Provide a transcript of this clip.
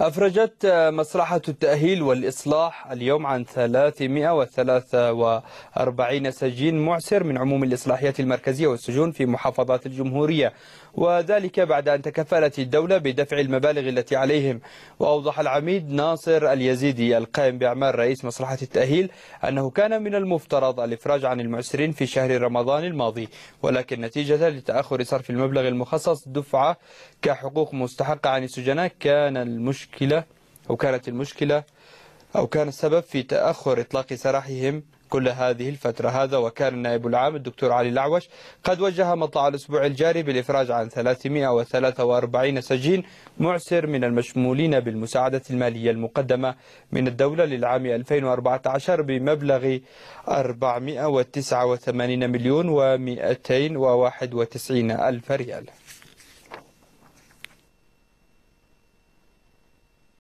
أفرجت مصلحة التأهيل والإصلاح اليوم عن 343 سجين معسر من عموم الإصلاحيات المركزية والسجون في محافظات الجمهورية وذلك بعد أن تكفلت الدولة بدفع المبالغ التي عليهم وأوضح العميد ناصر اليزيدي القائم بأعمال رئيس مصلحة التأهيل أنه كان من المفترض الإفراج عن المعسرين في شهر رمضان الماضي ولكن نتيجة لتأخر صرف المبلغ المخصص دفعة كحقوق مستحقة عن السجناء كان المشكلة المشكلة أو كانت المشكلة أو كان السبب في تأخر إطلاق سراحهم كل هذه الفترة هذا وكان النائب العام الدكتور علي الأعوش قد وجه مطلع الأسبوع الجاري بالإفراج عن 343 سجين معسر من المشمولين بالمساعدة المالية المقدمة من الدولة للعام 2014 بمبلغ 489 مليون و291 ألف ريال